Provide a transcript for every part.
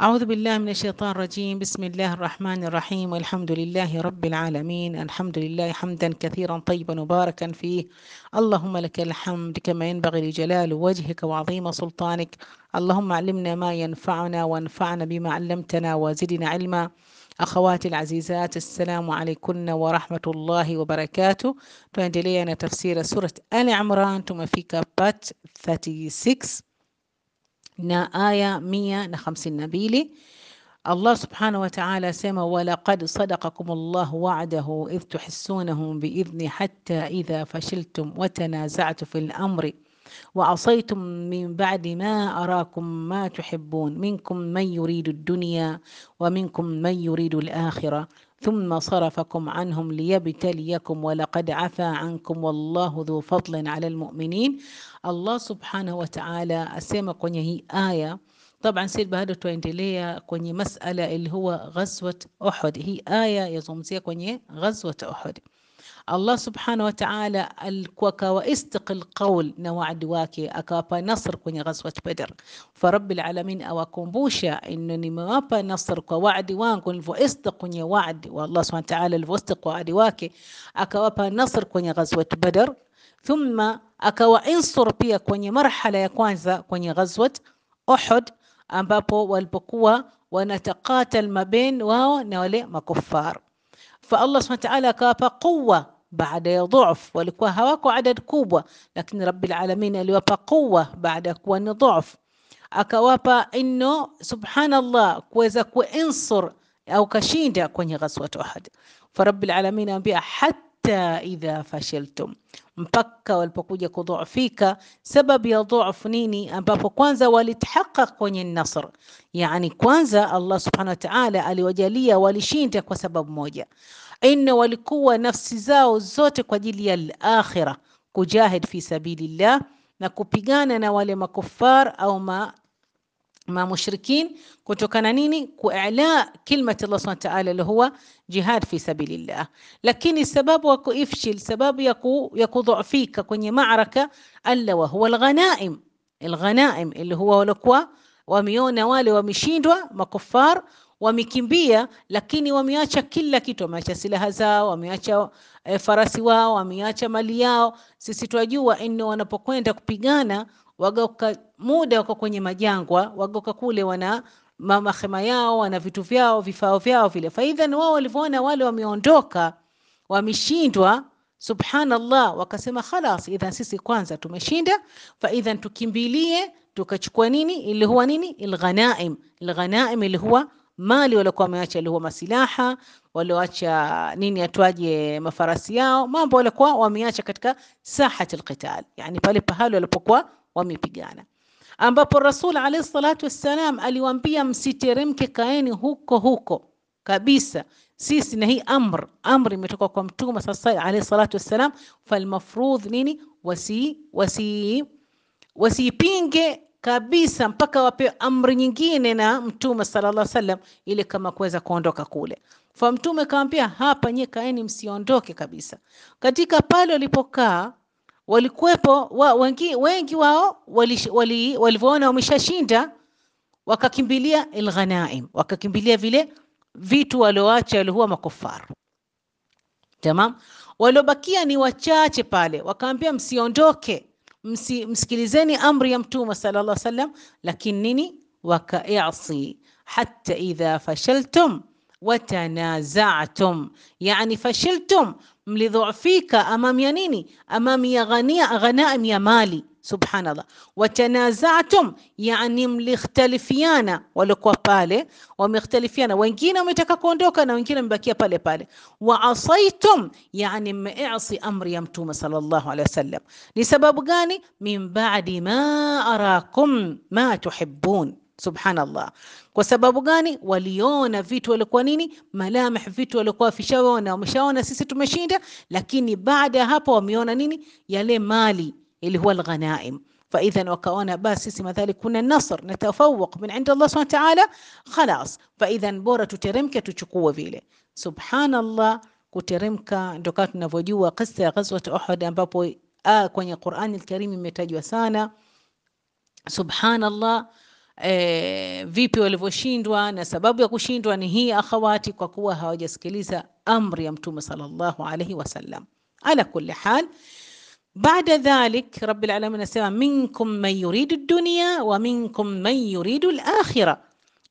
أعوذ بالله من الشيطان الرجيم بسم الله الرحمن الرحيم والحمد لله رب العالمين الحمد لله حمدا كثيرا طيبا مباركا فيه اللهم لك الحمد كما ينبغي لجلال وجهك وعظيم سلطانك اللهم علمنا ما ينفعنا وانفعنا بما علمتنا وزدنا علما أخواتي العزيزات السلام عليكن ورحمة الله وبركاته تنجلينا تفسير سورة آل عمران ثم في كابات 36 آية 150 بيلي الله سبحانه وتعالى سما ولقد صدقكم الله وعده إذ تحسونهم بإذن حتى إذا فشلتم وتنازعت في الأمر وعصيتم من بعد ما أراكم ما تحبون منكم من يريد الدنيا ومنكم من يريد الآخرة ثم صرفكم عنهم ليبتليكم ولقد عفا عنكم والله ذو فضل على المؤمنين الله سبحانه وتعالى أسمى كوني هي آية طبعا سيد بهذا توينتليا كوني مسألة اللي هو غزوة أحد هي آية يزومسيا كوني غزوة أحد الله سبحانه وتعالى الكوكا واستق القول نوعد واكي أكابا نصر كوني غزوة بدر فرب العالمين أواكمبوشا إنني موابا نصر كوعد وانكو الفوستق كوني وعد والله سبحانه وتعالى الفاستق وعد واكي أكابا نصر كوني غزوة بدر ثم akawainsurpia pia kwenye marhala كوني غزوة احد ghazwat Uhud ambapo walipokuwa wanatakatal mabain wao na wale makufar fa Allah subhanahu wa ta'ala akawapa quwa baada ya dhoofu. Walikuwa hawako adad kubwa, lakini rabilalamin aliwapa quwa baada ya kuwa ni dhoofu, akawapa inno, subhanallah, kuweza kuensur au kashinda kwenye ghazwat Uhud. Fa Rabbil alamin anambia hatta idha fashaltum, mpaka walipokuja kudhufika. Sababu ya dhuf nini? Ambapo kwanza walitahaqaq kwenye nasr, yani kwanza Allah subhanahu wa ta'ala aliwajalia walishinda kwa sababu moja, inna walikuwa nafsi zao zote kwa ajili ya al-akhirah, kujahid fi sabilillah na kupigana na wale makufar au ma ma mushrikin kutokana nini? Kuala kilmati Allah subhanahu wa ta'ala, huwa jihad fi sabilillah. Lakini sababu ya kuifshil, sababu ya kudhoofika kwenye maaraka, alla wa huwa alghanaim, alghanaim huwa walikuwa wameona wale wameshindwa, makufar wamekimbia, lakini wameacha kila kitu, wameacha silaha zao, wameacha eh, farasi wao, wameacha mali yao. Sisi twajua ino wanapokwenda kupigana wagoka muda wako kwenye majangwa, wagoka kule wana mahema yao wana vitu vyao vifao vyao vile. Faidhan, wao walivyoona wale wameondoka wameshindwa, subhanallah, wakasema khalas, idhan sisi kwanza tumeshinda, faidhan tukimbilie tukachukua nini ili huwa nini ilghanaim ilghanaim ili huwa mali waliokuwa wameacha, ili huwa masilaha walioacha nini, atwaje mafarasi yao, mambo waliokuwa wameacha katika sahatil qital, yani pale pahali walipokuwa wamepigana, ambapo Rasul alayhi salatu wassalam aliwaambia msiteremke, kaeni huko huko kabisa sisi na hii amr amri imetoka kwa Mtume sasa alayhi salatu wassalam. Falmafrudh nini, wasi wasi wasipinge kabisa mpaka wapewe amri nyingine na Mtume sallallahu salam wasallam, ile kama kuweza kuondoka kule. Fa Mtume kaambia hapa, nyie kaeni, msiondoke kabisa. Katika pale walipokaa walikuwepo wa, wengi, wengi wao walivyoona wali, wameshashinda wakakimbilia ilghanaim wakakimbilia vile vitu walioacha walihuwa makufar. Tamam, waliobakia ni wachache pale, wakaambia msiondoke, msi, msikilizeni amri ya Mtume sallallahu alaihi wasallam, lakini nini wakaisi hata idha fashaltum watanaza'tum, yani fashiltum mlidhoofika amami ya nini? Amami ya ghania ghanaim ya mali. Subhanallah. Watanazatum, yani mlikhtalifiana, walikuwa pale wamekhtalifiana, wengine wametaka kuondoka na wengine wamebakia pale pale. Wa asaitum, yani mmeasi amri ya Mtume sallallahu alaihi wasallam. Ni sababu gani? Min baadi ma arakum ma tuhibbun Subhanallah. Kwa sababu gani? Waliona vitu walikuwa nini, malamih, vitu walikuwa wafishaona, wameshaona sisi tumeshinda, lakini baada ya hapo wameona nini, yale mali ilikuwa alghanaim faidhan wakaona basi sisi madhali kuna nasr na natafawaq min inda Allah subhanahu wa ta'ala, khalas faidhan, bora tuteremke tuchukue vile. Subhanallah, kuteremka ndio kama tunavyojua kisa ya ghazwat Uhud, ambapo ah, kwenye Qur'ani al-Karim imetajwa sana. Subhanallah. e, vipi walivyoshindwa na sababu ya kushindwa ni hii akhawati, kwa kuwa hawajasikiliza amri ya Mtume sallallahu alaihi wasallam. Ala kulli hal, baada dhalik Rabbil alamin anasema minkum man yuridu dunya wa minkum man yuridu al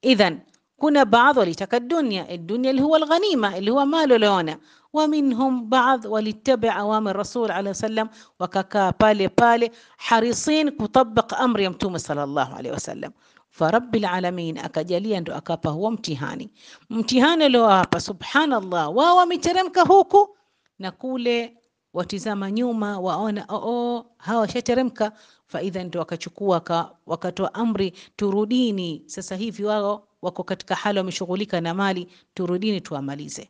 Idhan kuna baadhi walitaka dunya, dunya ili huwa alghanima, ili huwa mali waliona waminhum baadhi walitaba awamir rasul alayhi wasallam, wakakaa pale pale harisin kutabik amri ya mtume sallallahu alayhi wasallam. farabbil alamin akajalia, ndo akapa huo mtihani. Mtihani aliowapa subhanallah, wao wameteremka huku na kule, watizama nyuma, waona oo, oh, oh, hawa washateremka. Faidha ndo wakachukua wakatoa amri, turudini. Sasa hivi wao wako katika hali wameshughulika na mali, turudini tuwamalize.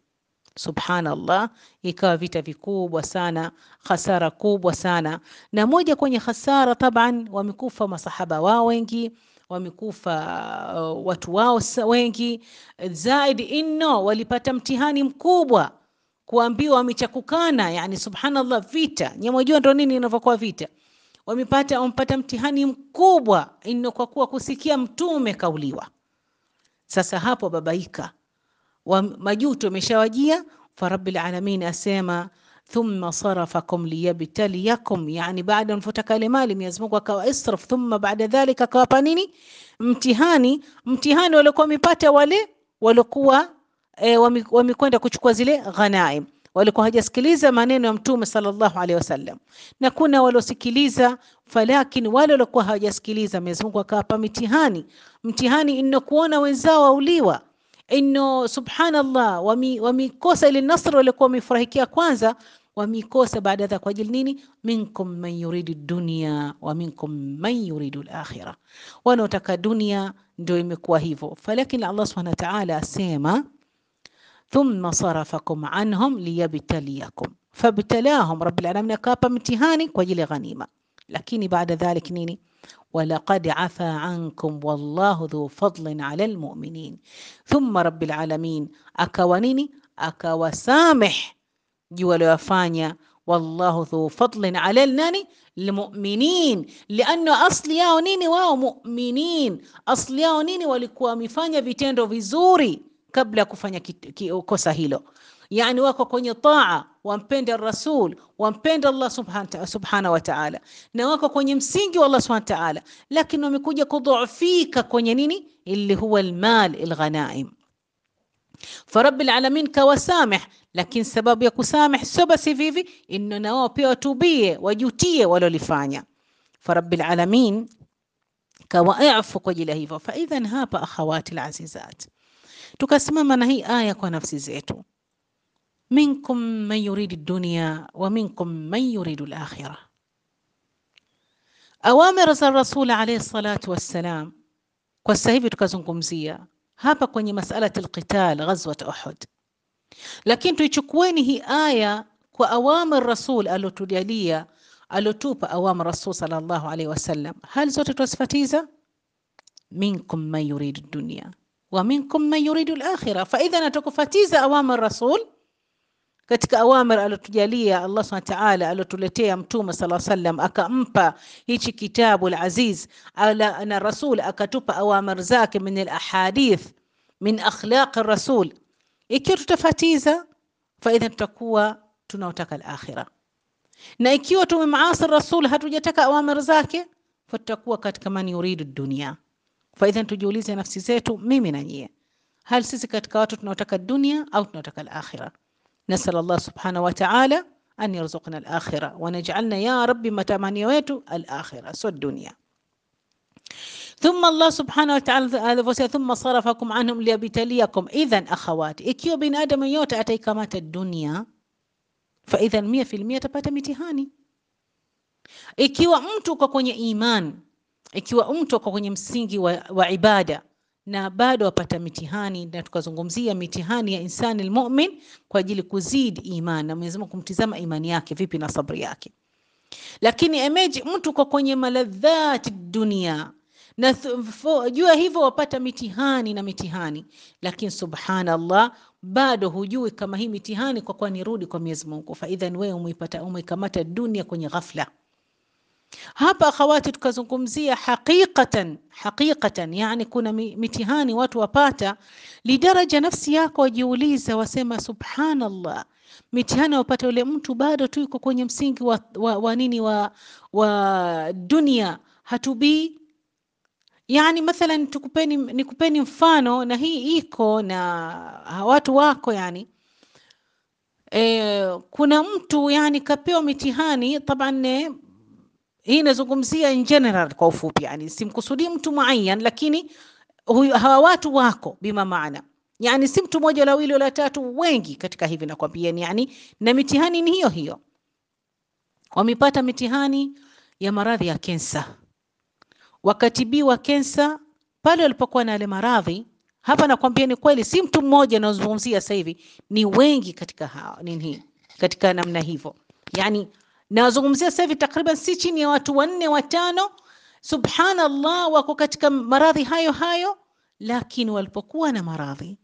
Subhanallah, ikawa vita vikubwa sana, hasara kubwa sana. Na moja kwenye hasara taban, wamekufa masahaba wao wengi wamekufa uh, watu wao wengi zaidi, inno walipata mtihani mkubwa kuambiwa wamechakukana. Yani subhanallah, vita nyamwajua ndo nini inavyokuwa vita. Wamepata wamepata mtihani mkubwa inno, kwa kuwa kusikia mtume kauliwa. Sasa hapo babaika wa, majuto ameshawajia. Farabbil alamin asema thumma sarafakum liyabtaliyakum, yani baada mfutaka ile mali Mwenyezi Mungu akawa israf, thumma baada dhalika akawapa nini? Mtihani. Mtihani waliokuwa mipata wale waliokuwa e, wamekwenda kuchukua zile ghanaim walikuwa hajasikiliza maneno ya Mtume sallallahu alaihi wasallam, na kuna waliosikiliza falakini, wale waliokuwa hawajasikiliza Mwenyezi Mungu akawapa mitihani. Mtihani ino kuona wenzao wauliwa, ino subhanallah, wamekosa ile nasr waliokuwa wamefurahikia kwanza, wameikosa baada ya kwa ajili nini? minkum man yuridu dunya wa minkum man yuridu al wanaotaka dunia ndio imekuwa hivyo. Falakini Allah subhanahu wa ta'ala asema thumma sarafakum anhum liyabtaliyakum fabtalahum rabbil alamin, akawapa mtihani kwa ajili ya ghanima. Lakini baada dhalik nini? walaqad afa ankum wallahu dhu fadlin ala almu'minin thumma rabbil alamin, akawa nini? akawasameh juu waliowafanya wallahu dhu fadlin ala nani lmuminin, lianno asli yao nini? Wao muminin, asli yao nini? Walikuwa wamefanya vitendo vizuri kabla ya kufanya kosa hilo, yani wako kwenye taa, wampenda Rasul, wampenda Allah subhanahu wa na wako kwenye msingi wa Allah subhanahu wa lakini wamekuja kudhoofika kwenye nini, ili huwa almal alghanaim farabi lalamin kawasameh, lakini sababu ya kusameh sio basi vivi, ino na pia watubie, wajutie walolifanya. farabi lalamin kawaifu, kwa ajili ya hivyo. Faidhan, hapa akhawati alazizat, tukasimama na hii aya kwa nafsi zetu, minkum man yuridu dunya wa minkum man yuridu alakhirah. Awamir za Rasul alayhi salatu wassalam, kwa sasa hivi tukazungumzia hapa kwenye masalati alqital ghazwat Uhud, lakini tuichukueni hii aya kwa awamir rasul alotujalia alotupa awamir rasul sallallahu alaihi wasallam. Hali zote twasifatiza minkum man yuridu dunya wa minkum man yuridu al-akhirah. Fa idhan atakufatiza awamir rasul katika awamir alotujalia Allah subhanahu wa ta'ala, alotuletea Mtume sala sallam, akampa hichi kitabu al-aziz ala, na rasul akatupa awamir zake min al-ahadith min akhlaq ar-rasul. Ikiwa tutafatiza faidha tutakuwa tunaotaka al-akhirah, na ikiwa tumemaasi rasul hatujataka awamir zake fatutakuwa katika man yuridu dunia. Faidha tujiulize nafsi zetu, mimi na nyie, hal sisi katika watu tunaotaka dunia au tunaotaka al-akhirah? nasal Allah subhanahu wa ta'ala an yarzuqna al-akhirah wanajalna ya rabbi, matamanio yetu al-akhirah, sio dunia. Thumma Allah subhanahu wa ta'ala alivyosema, thumma sarafakum anhum liyabtaliakum. Idhan akhawati, ikiwa binadamu yote ataikamata dunia, fa idhan mia fil mia atapata mitihani. Ikiwa mtu kwa kwenye imani, ikiwa mtu kwa kwenye msingi wa, na bado wapata mitihani, na tukazungumzia mitihani ya insani almu'min kwa ajili kuzidi imani na Mwenyezi Mungu kumtizama imani yake vipi na sabri yake. Lakini emeji mtu kwa kwenye maladhati dunia na jua hivyo wapata mitihani na mitihani, lakini subhanallah, bado hujui kama hii mitihani kwa kwa nirudi kwa Mwenyezi Mungu. Faidhan, wewe umeipata umeikamata dunia kwenye ghafla hapa akhawati, tukazungumzia haqiqatan, haqiqatan yani kuna mitihani watu wapata lidaraja, nafsi yako wajiuliza, wasema subhanallah, mitihani wapata yule mtu bado tu yuko kwenye msingi wa, wa, wa nini wa, wa dunia hatubii. Yani mathalan tukupeni, nikupeni mfano na hii iko na watu wako yani e, kuna mtu yani kapewa mitihani taban eh, hii inazungumzia in general kwa ufupi, yani simkusudii mtu muayyan, lakini huyu hawa watu wako bima maana, yani si mtu mmoja la wili la tatu, wengi katika hivi nakwambieni, yani na mitihani ni hiyo hiyo. Wamepata mitihani ya maradhi ya kensa, wakatibiwa kensa pale walipokuwa na ile maradhi. Hapa ni kweli, si mtu mmoja naozungumzia sasa hivi, ni wengi katika hao nini, katika namna hivyo yani nawazungumzia sasa hivi takriban si chini ya watu wanne watano, subhanallah, wako katika maradhi hayo hayo, lakini walipokuwa na maradhi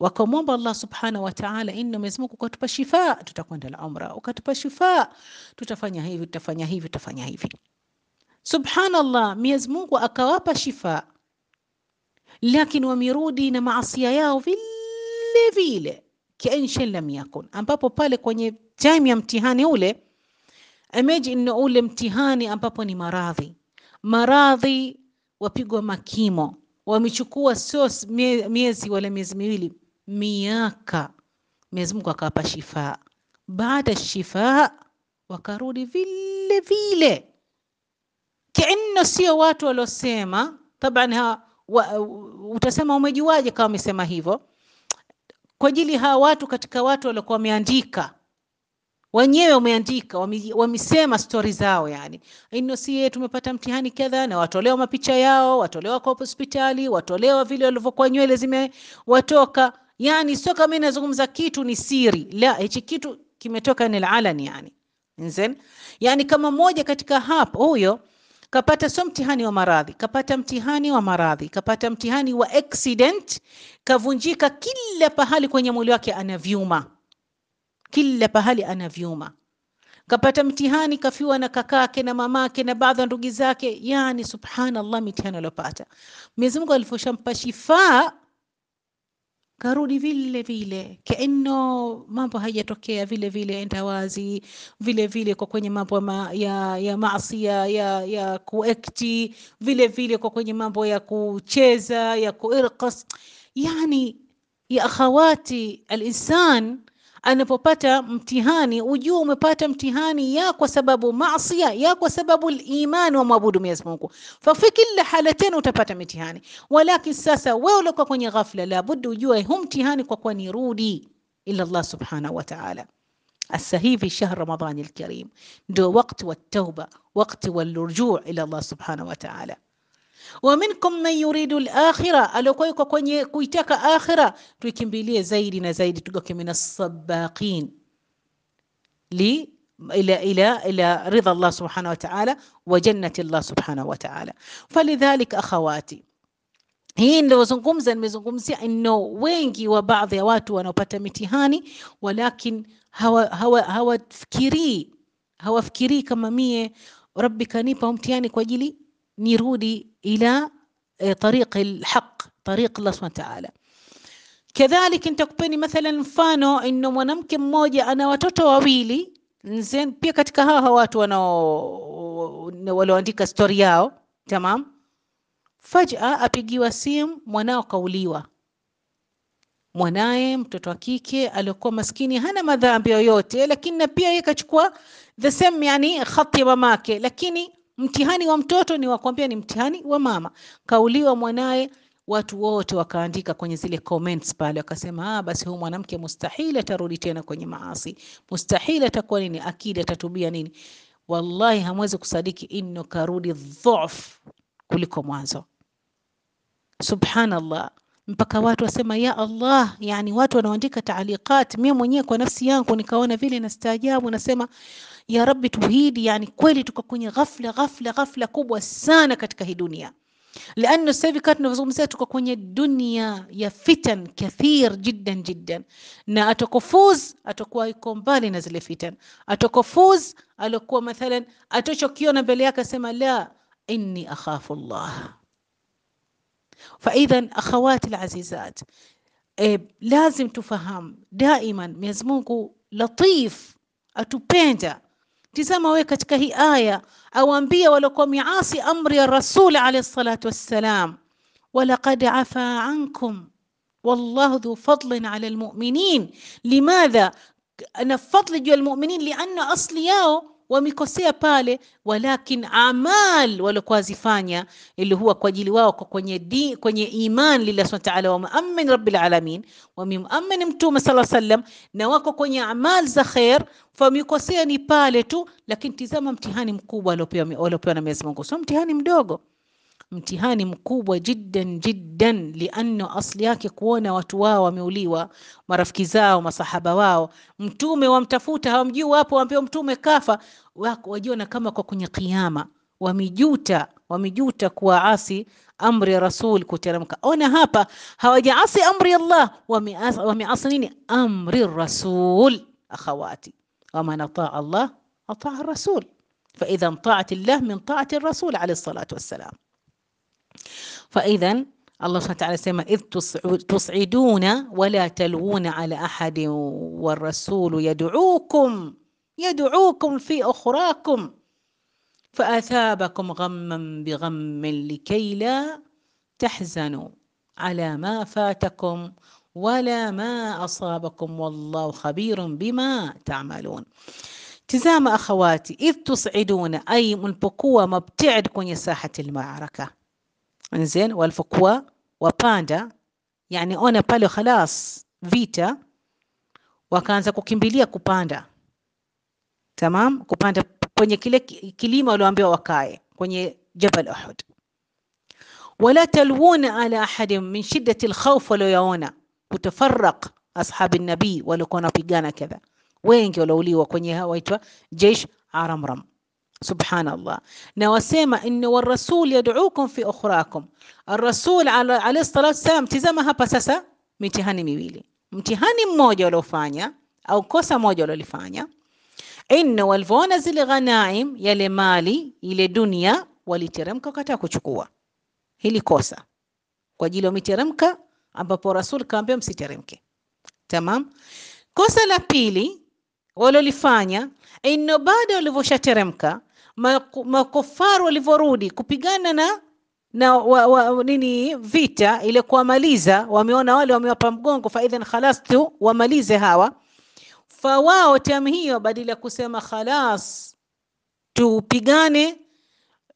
wakamwomba Allah subhanahu wa ta'ala, inna Mwenyezi Mungu ukatupa shifa tutakwenda la umra, ukatupa shifa tutafanya hivi tutafanya hivi tutafanya hivi. Subhanallah, Mwenyezi Mungu akawapa shifa, lakini wamirudi na maasia yao vile vile, kianshan lam yakun, ambapo pale kwenye time ya mtihani ule Imagine ni ule mtihani ambapo ni maradhi, maradhi wapigwa makimo, wamechukua sio miezi wala miezi miwili, miaka. Mwenyezi Mungu akawapa shifaa, baada shifaa wakarudi vile vile kianna sio watu waliosema taban ha, wa, utasema umejuaje kama wamesema hivyo? Kwa ajili hawa watu katika watu waliokuwa wameandika wenyewe wameandika, wamesema stori zao, yani inosie tumepata mtihani kadha, na watolewa mapicha yao, watolewa kwa hospitali, watolewa vile walivyokuwa nywele zimewatoka. Yani sio kama nazungumza kitu ni siri, la, hichi kitu kimetoka ni alani, yani nzen, yani kama moja katika hapo huyo kapata sio mtihani wa maradhi, kapata mtihani wa maradhi, kapata mtihani wa accident, kavunjika kila pahali kwenye mwili wake, ana vyuma kila pahali ana vyuma Kapata mtihani kafiwa na kakake na mamake na baadhi ya ndugu zake, yani subhanallah, mtihani aliyopata. Mwenyezi Mungu alivyoshampa shifa karudi vile vile, kaino mambo hayatokea vile vile, enda vile vile kwa kwenye mambo ma, ya ya maasi ya ya kuekti vile vile kwa kwenye mambo ya kucheza ya kuirqas, yani ya akhawati alinsan anapopata mtihani, ujue umepata mtihani ya kwa sababu maasiya ya kwa sababu imani wa mwabudu Mwenyezi Mungu. Fafi kila hala tena utapata mitihani, walakin sasa wewe ulikuwa kwenye ghafla, labudi ujue huu mtihani kwa kuwa ni rudi ila Allah subhanahu wa ta'ala. Sasa hivi shahr Ramadhani alkarim ndio wakati wa tauba, wakati wa rujuu ila Allah subhanahu wa wa minkum man yuridu al-akhira, aliyokuwa yuko kwenye kuitaka akhira, tuikimbilie zaidi na zaidi, tugake min as-sabaqin li ila ila ila ridha Allah subhanahu wa ta'ala wa hii niliyozungumza, nimezungumzia ino wengi wa baadhi ya watu wanaopata mitihani, walakin hawafikirii hawa, hawa hawafikirii kama mie Rabbi kanipa mtihani kwa ajili nirudi ila e, tariq alhaq, tariq Allah subhanahu wa ta'ala. Kadhalika nitakupeni mathala mfano ino mwanamke mmoja ana watoto wawili nzen, pia katika hawa watu wanao walioandika stori yao tamam. Fajaa apigiwa simu, mwanao kauliwa. Mwanaye mtoto wa kike aliyokuwa maskini, hana madhambi yoyote, lakini na pia yeye kachukua the same, yani khati ya mamake, lakini Mtihani wa mtoto ni wakwambia ni mtihani wa mama. Kauliwa mwanaye, watu wote wakaandika kwenye zile comments pale, wakasema ah, basi huyu mwanamke mustahili atarudi tena kwenye maasi, mustahili atakuwa nini, akili atatubia nini. Wallahi hamwezi kusadiki, inno karudi dhoof kuliko mwanzo. Subhanallah, mpaka watu wasema ya Allah, yani watu wanaandika taaliqat. Mimi mwenyewe kwa nafsi yangu nikaona vile nastaajabu, nasema ya Rabbi tuhidi, yani kweli tuko kwenye ghafla ghafla ghafla kubwa sana katika hii dunia Laanu sasa hivi kama tunavyozungumzia tuko kwenye dunia ya fitan kathir jiddan jiddan, na atakofuz atakuwa iko mbali na zile fitan. Atakofuz alikuwa mathalan, atochokiona mbele yake asema la inni akhafu Allah. Fa akhawati alazizat, e, lazim tufahamu daiman Mwenyezi latif atupenda Tizama wewe katika hii aya, awaambie waliokuwa miasi amri ya Rasul alayhi salatu wassalam, walaqad afa ankum wallahu dhu fadlin ala almuminin. Limadha? Ana fadli juu ya almuminin, lianna asli yao wamekosea pale, walakin amal zifanya wazifanya huwa kwa ajili wao kwenye di, kwenye iman lillahi subhanahu wa ta'ala, wamuamin rabbil alamin, wamuamin mtume sallallahu alayhi wasallam, na wako kwenye amal za khair. famikosea ni pale tu, lakini tizama mtihani mkubwa aliopewa na Mwenyezi Mungu, sio mtihani mdogo. Mtihani mkubwa jiddan jiddan, lianno asli yake kuona watu wao wameuliwa, marafiki zao, masahaba wao, mtume wamtafuta, hawamjui, wapo waambiwa mtume kafa, wajiona kama kwa kwenye kiama, wamejuta wamejuta kuwa asi amri ya rasul kuteremka. Ona hapa hawajaasi amri Allah, wameasi nini? Amri rasul. Akhawati, waman ataa Allah ataa rasul faidha ntaat llah min taati rasul alayhi salatu wassalam. فإذا الله سبحانه وتعالى سيما إذ تصعدون ولا تلوون على أحد والرسول يدعوكم يدعوكم في أخراكم فأثابكم غما بغم لكي لا تحزنوا على ما فاتكم ولا ما أصابكم والله خبير بما تعملون تزام أخواتي إذ تصعدون أي ما مبتعد كون ساحة المعركة nzen walipokuwa wapanda, yani ona pale khalas vita, wakaanza kukimbilia kupanda, tamam, kupanda kwenye kile kilima walioambiwa wakae kwenye Jabal Uhud. Wala talwuna ala ahadin min shiddati alkhawf, walioyaona kutafarak ashabi nabii waliokuwa wanapigana kadha, wengi waliouliwa kwenye waitwa jeish aramram. Subhanallah. Na wasema inna warasul yad'ukum fi ukhrakum, ar-rasul alayhi salatu wasalam. Tizama hapa sasa mitihani miwili, mtihani mmoja uliofanya au kosa moja ulilofanya. Inna walivyoona zile ghanaim, yale mali ile dunia, waliteremka wakataka kuchukua. Hili kosa kwa ajili wameteremka, ambapo rasul kaambia msiteremke. Tamam. Kosa la pili walolifanya inno, baada walivyoshateremka makofaru walivyorudi kupigana na na wa, wa, nini vita ile kuwamaliza, wameona wale wamewapa mgongo, faidhan khalas tu wamalize hawa. Fa wao hiyo badala ya kusema khalas tupigane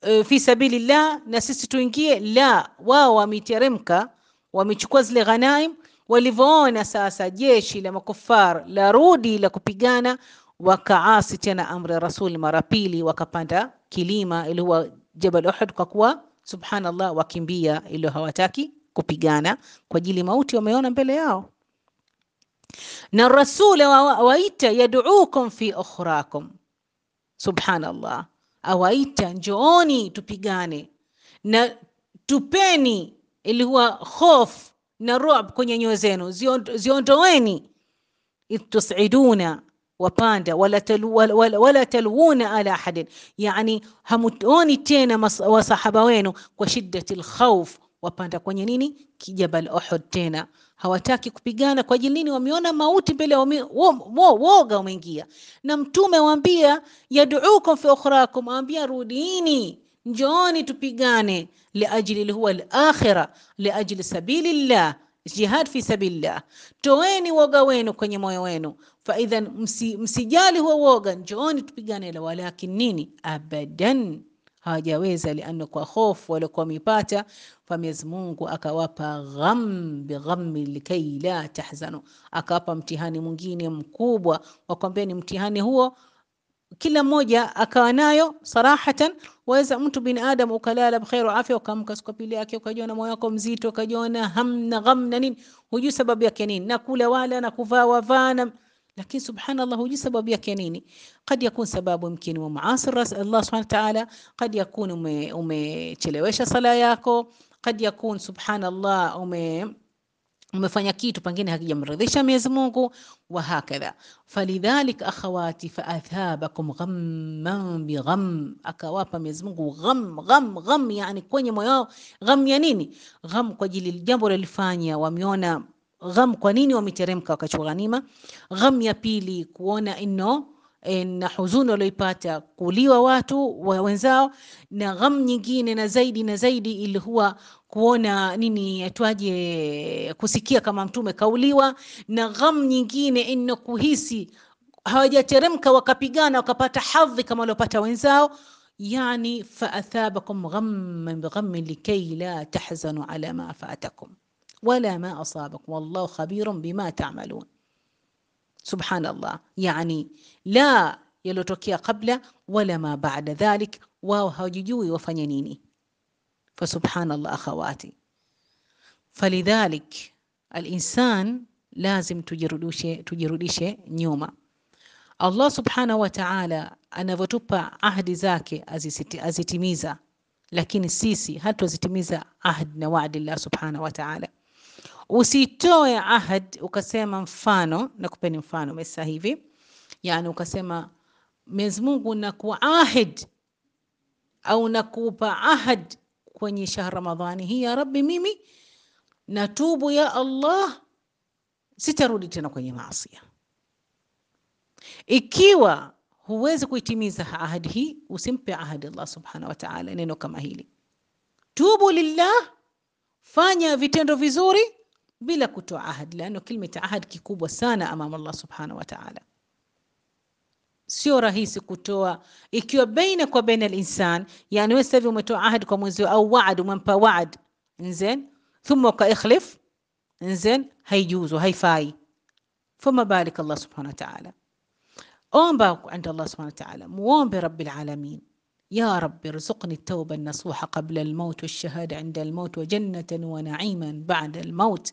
e, fi sabilillah na sisi tuingie, la wao wameteremka, wamechukua zile ghanaim walivyoona sasa jeshi la makufar la rudi la kupigana wakaasi tena amri ya Rasuli mara pili, wakapanda kilima ilihuwa Jabal Uhud, kwa kuwa subhanallah, wakimbia ilio hawataki kupigana kwa ajili mauti wameona mbele yao. Na rasuli awaita yaduukum fi ukhrakum, subhanallah, awaita njooni tupigane na tupeni ilihuwa hof na ru'b kwenye nyoyo zenu, ziondoweni, idh tusiduna wapanda wala, talu, wala, wala talwuna ala ahadin, yani hamuoni tena wasahaba wenu kwa shiddati lkhauf, wapanda kwenye nini kijabal Uhud tena hawataki kupigana kwa ajili nini? Wameona mauti mbele, woga umeingia. Na mtume waambia yaduukum fi ukhrakum, waambia rudini, njooni tupigane, liajli huwa alakhira, liajli sabilillah, jihad fi sabilillah. Toweni woga wenu kwenye moyo wenu, faidhan, msijali huo woga, njooni tupigane. La walakin nini, abadan hawajaweza lianna kwa hofu waliokuwa wameipata, fa Mwenyezi Mungu akawapa gham bi ghammi likai la tahzanu, akawapa mtihani mwingine mkubwa wa kwambia, ni mtihani huo kila mmoja akawa nayo sarahatan. Waweza mtu bin adam ukalala bkhairu afya, ukamka siku pili yake ukajiona moyo wako mzito, ukajiona hamna gham na nini, hujui sababu yake nini, na kula wala na kuvaa wavaa lakini subhanallah hujui sababu yake nini. Kad yakun sababu yumkini muasir Allah subhanahu wa ta'ala, kad yakun umechelewesha ume sala yako, kad yakun subhanallah ume umefanya kitu pengine hakijamridhisha Mwenyezi Mungu, wa hakadha falidhalika akhawati faathabakum ghamman bigham, akawapa Mwenyezi Mungu gham gham gham, yani kwenye moyo gham ya nini? Gham kwa ajili jambo lilifanya wameona gham, kwa nini wameteremka wakati wa ghanima. Gham ya pili kuona ino na huzuni walioipata kuuliwa watu wa wenzao, na gham nyingine na zaidi na zaidi ilikuwa kuona nini atwaje, kusikia kama mtume kauliwa, na gham nyingine ino kuhisi hawajateremka wakapigana wakapata hadhi kama waliopata wenzao. Yani faathabakum ghamman bighammin likai la tahzanu ala ma faatakum ولا ما أصابك والله خبير بما تعملون سبحان الله yani la yaliyotokea kabla wala ma baada dhalik, wao hawajijui wafanye nini. Fa subhanallah akhawati, falidhalik alinsan, lazim tujirudishe, tujirudishe nyuma. Allah subhanahu wa ta'ala anavyotupa ahadi zake azisiti, azitimiza, lakini sisi hatuzitimiza ahadi na waadi Usitoe ahad ukasema mfano, na kupeni mfano mesa hivi, yani ukasema Mwenyezi Mungu nakuahid au nakupa ahad kwenye shahr Ramadhani hii, ya Rabbi, mimi natubu ya Allah, sitarudi tena kwenye maasi. Ikiwa huwezi kuitimiza ahadi hii, usimpe ahadi Allah subhanahu wa ta'ala neno kama hili. Tubu lillah, fanya vitendo vizuri بلا كتوع عهد لأنه كلمة عهد كيكوب sana أمام الله سبحانه وتعالى sio rahisi kutoa ikiwa baina kwa baina al-insan yani wewe sasa hivi umetoa ahadi kwa mwenzio au waad umempa waad nzen thumma ukaikhlif nzen haijuzu haifai fama balik Allah subhanahu wa ta'ala omba عند الله سبحانه وتعالى muombe rabbil alamin يا رب ارزقني التوبة النصوحة قبل الموت والشهادة عند الموت وجنة ونعيما بعد الموت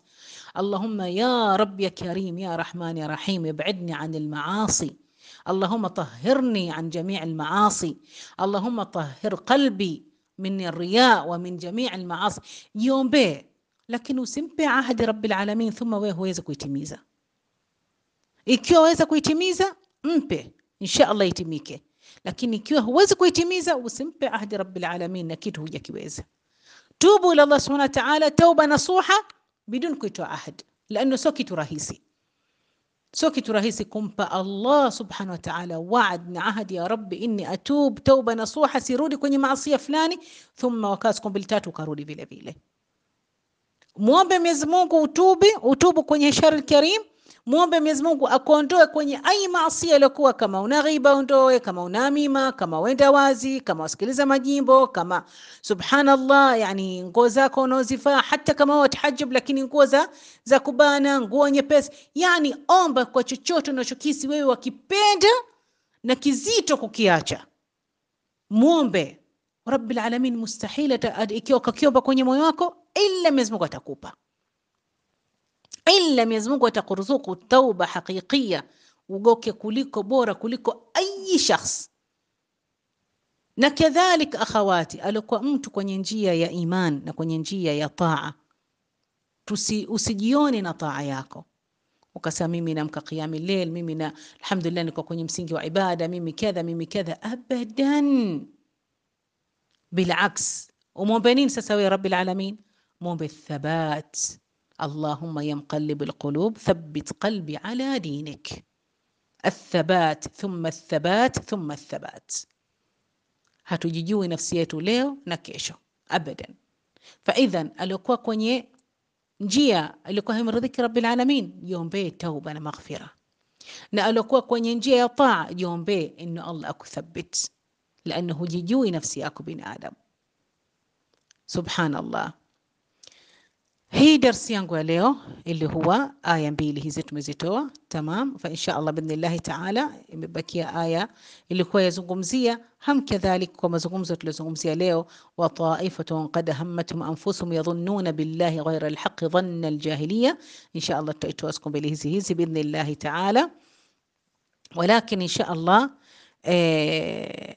اللهم يا رب يا كريم يا رحمن يا رحيم ابعدني عن المعاصي اللهم طهرني عن جميع المعاصي اللهم طهر قلبي من الرياء ومن جميع المعاصي يوم بيه lakini عهد رب العالمين ثم ويهو يزكو يتميزا إيه، kuitimiza يزكو يتميزا مبي إن شاء الله يتميكي Lakini ikiwa huwezi kuitimiza, usimpe ahdi rabbil alamin na kitu hujakiweza. Tubu ila Allah subhanahu wa ta'ala tauba nasuha bidun kuitoa ahadi, laano sio kitu rahisi, sio kitu rahisi kumpa Allah subhanahu wa ta'ala waad na ahadi, ya rabbi inni atub tauba nasuha, sirudi kwenye maasi fulani, thumma wakas kumbili tatu ukarudi vile vile. Muombe Mwenyezi Mungu utubi, utubu kwenye shari karim muombe Mwenyezi Mungu akuondoe kwenye ai maasi yaliyokuwa, kama una ghiba ondoe, kama una mima, kama wenda wazi, kama wasikiliza majimbo, kama subhanallah, yani nguo zako unaozivaa, hata kama watahajib lakini nguo za za kubana, nguo nyepesi, yani omba kwa chochote unachokisi wewe wakipenda na kizito kukiacha, muombe Rabbil alamin. Mustahili ikiwa kakiomba kwenye moyo wako, ila Mwenyezi Mungu atakupa in lam Mwenyezi Mungu atakuruzuku tauba hakikia, ugoke kuliko bora kuliko ayi shakhs. Na kadhalika akhawati, alikuwa mtu kwenye njia ya iman na kwenye njia ya taa, tusi usijione na taa yako ukasema mimi namka qiyamul layl, mimi na alhamdulillah niko kwenye msingi wa ibada, mimi kadha mimi kadha. Abadan, bilaks. Umwombe nini sasa we Rabbil alamin? Mwombe thabat اللهم يا مقلب القلوب ثبت قلبي على دينك الثبات ثم الثبات ثم الثبات hatujijui nafsi yetu leo na kesho abadan faidhan aliyokuwa kwenye njia alikuwa himridhiki rabbil alamin jiombee tauba na maghfira na aliokuwa kwenye njia ya taa jiombee inu allah akuthabit لانه hujijui nafsi yako binadamu subhanallah هي درس يانغوا ليو اللي هو آية بي اللي هي زيت مزيتوا تمام فإن شاء الله بإذن الله تعالى بكي آية اللي هو يزغمزية هم كذلك كما زغمزت لزغمزية ليو وطائفة قد همتهم أنفسهم يظنون بالله غير الحق ظن الجاهلية إن شاء الله تأتوسكم بليزي هزي بإذن الله تعالى ولكن إن شاء الله إيه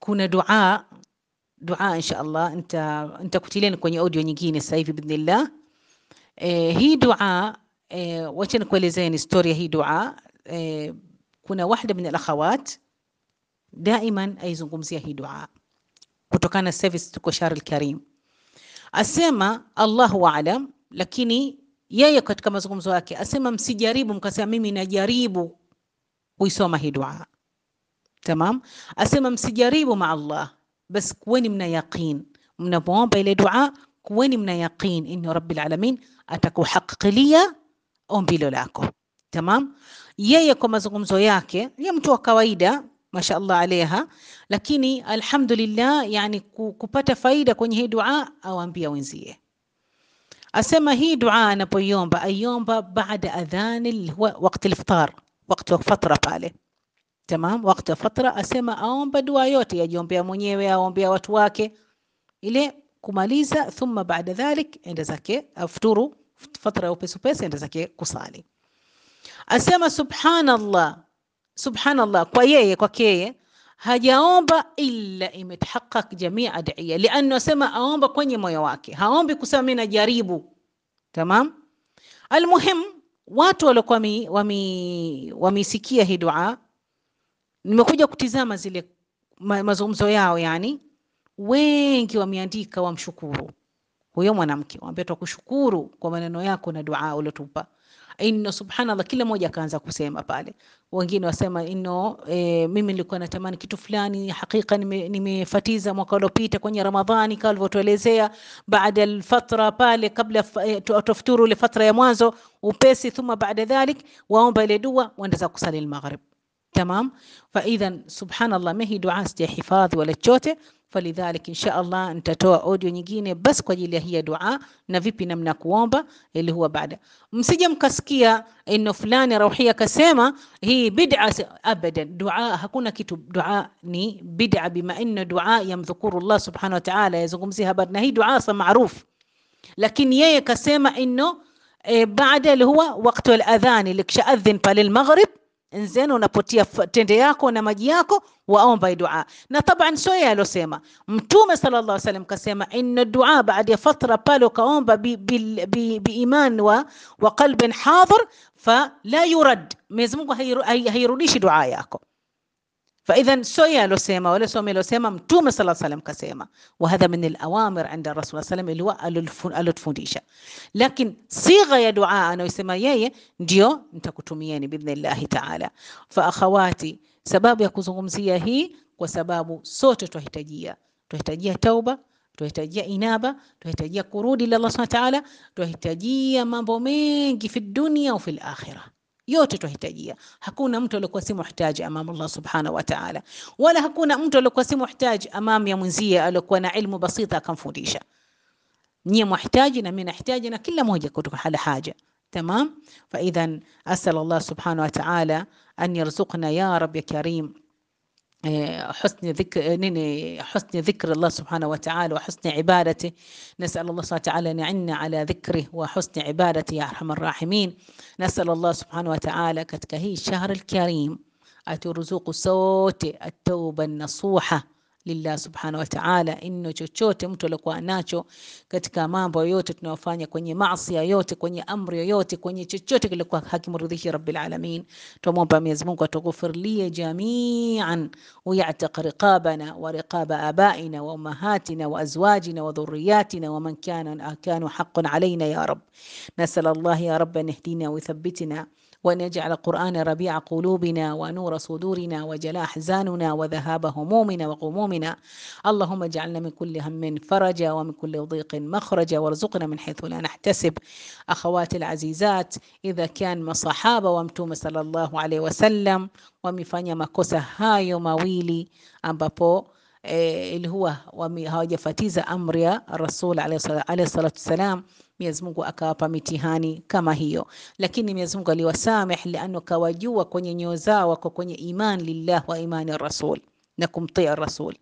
كنا دعاء dua insha Allah nitakutilea nita kwenye audio nyingine sasa hivi biidhnillah. E, eh, hii dua e, wacha nikuelezeni story ya hii dua e, kuna wahda min alakhawat daiman aizungumzia hii dua kutokana service tuko Shahr karim asema Allahu aalam, lakini yeye katika mazungumzo yake asema msijaribu mkasema mimi najaribu kuisoma hii dua. Tamam, asema msijaribu ma Allah basi kuweni mna yaqin, mnapoomba ile dua kuweni mna yaqin inna rabbil alamin atakuhakikilia ombilo lako. Tamam. Yeye kwa mazungumzo yake ni mtu wa kawaida mashaallah aleha, lakini alhamdulillah, yani kupata faida kwenye hii dua awaambia wenzie, asema hii dua anapoiomba aiomba baada adhani wakati iftar, wakati wa fatra pale Tamam, wakati wa fatra asema aomba dua yote, yajiombea mwenyewe, aombea watu wake, ile kumaliza. Thumma baada dhalik, enda zake afturu fatra ya upesi upesi, enda zake kusali. Asema subhanallah, subhanallah kwa yeye kwa yeye hajaomba illa imetahaqaq jamii ad'iya, lianna asema aomba kwenye moyo wake, haombi kusema mimi najaribu. Tamam, almuhim watu walikuwa wamisikia hii dua nimekuja kutizama zile ma, mazungumzo yao, yani wengi wameandika wamshukuru huyo mwanamke, wamwambia tukushukuru kwa maneno yako na dua uliotupa. Inna subhanallah, kila mmoja akaanza kusema pale. Wengine wasema inno, e, eh, mimi nilikuwa natamani kitu fulani, hakika nimefatiza nime mwaka uliopita kwenye Ramadhani kama alivyotuelezea, baada ya alfatra pale kabla e, eh, tufuturu ile fatra ya mwanzo upesi, thuma baada dhalik waomba ile dua, waendelea kusali almaghrib تمام فاذا سبحان الله ما hii dua ya hifadhi wala falidhalik insha nitatoa audio nyingine basi kwa ajili ya hii dua na vipi namna kuomba ili huwa baada msije mkasikia ino fulani rauhia kasema hii bid'a abadan dua hakuna kitu dua ni bid'a bima inna dua yamdhukuru Allah subhanahu wa yazungumzia habari na hii dua sa maarufu lakini yeye kasema ino e, baada huwa wakati al likishaadhin pale al Enzeni unapotia tende yako na maji yako, waomba dua. Na taban sio yeye alosema Mtume sallallahu alaihi wasallam, kasema inna dua baada ya fatra, pale ukaomba biiman wa wa qalbin hadhir, fa la yurad, Mwenyezi Mungu hairudishi dua yako. فاذا سويا سيما ولا سومي لوسيما متوم صلى الله عليه وسلم كسيما وهذا من الاوامر عند الرسول صلى الله عليه وسلم اللي هو الفونديشا لكن صيغه يا دعاء انا يسمى ياي ديو انت كتمياني باذن الله تعالى فاخواتي سبب يا كوزغومزيا هي وسباب صوت تحتاجيه تحتاجيه توبه tunahitajia انابه tunahitajia kurudi lallah subana wataala tunahitajia mambo mengi fi dunia au fi lakhira yote tuhitajia. Hakuna mtu aliyekuwa si muhtaji amam llah subhanahu wataala wala hakuna mtu aliyekuwa si muhtaji amam ya mwenzie aliyekuwa na ilmu basita akamfundisha. Nyie muhtaji na mi nahitaji, na kila moja kutoka hala haja tamam. Fa asal llah subhanahu wataala an yarzuqna ya rabi ya karim حسن ذكر حسن ذكر الله سبحانه وتعالى وحسن عبادته نسأل الله سبحانه وتعالى أن يعنا على ذكره وحسن عبادته يا أرحم الراحمين نسأل الله سبحانه وتعالى كتكهي الشهر الكريم أترزق صوت التوبة النصوحة lillah subhanahu wa ta'ala, inno chochote mtu aliokuwa nacho katika mambo yote tunayofanya kwenye maasi yote, kwenye amri yoyote, kwenye chochote kilikuwa hakimridhishi rabbil alamin, tumwomba Mwenyezi Mungu atughfirlie jamian wayataq riqabana wa riqaba abaina wa ummahatina wa azwajina wa dhurriyatina wa man kana kanu haqqan alaina ya rab nasal Allah ya rab an yahdina wa yuthabbitina وأن يجعل القرآن ربيع قلوبنا ونور صدورنا وجلاء أحزاننا وذهاب همومنا وغمومنا اللهم اجعلنا من كل هم فرجا ومن كل ضيق مخرجا وارزقنا من حيث لا نحتسب أخواتي العزيزات إذا كان مصحابة ومتوم صلى الله عليه وسلم ومفانيا مكوسة هايو مويلي أمبابو إيه اللي هو هاجة فتيزة أمر يا الرسول عليه الصلاة والسلام Mwenyezi Mungu akawapa mitihani kama hiyo, lakini Mwenyezi Mungu aliwasameh liano kawajua kwenye nyoyo zao wako kwenye iman lillah wa imani rasul na kumtia rasul.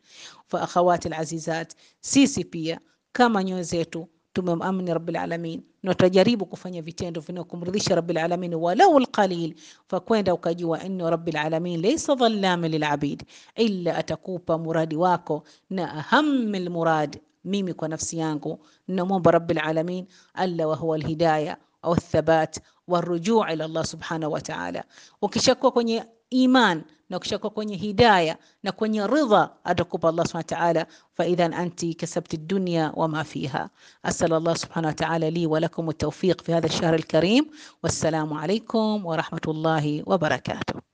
Fa akhawati alazizat, sisi pia kama nyoyo zetu tumemamini Rabbil Alamin na tutajaribu kufanya vitendo vinavyokumridhisha Rabbil Alamin walau alqalil, Fa kwenda ukajua inna Rabbil Alamin laysa dhallama lilabid, illa atakupa muradi wako na ahammil murad ميمي ونفسي يانكو نمو برب العالمين ألا وهو الهداية أو الثبات والرجوع إلى الله سبحانه وتعالى وكشكو كوني إيمان نكشكو كوني هداية نكوني رضا أدركوب الله سبحانه وتعالى فإذا أنت كسبت الدنيا وما فيها أسأل الله سبحانه وتعالى لي ولكم التوفيق في هذا الشهر الكريم والسلام عليكم ورحمة الله وبركاته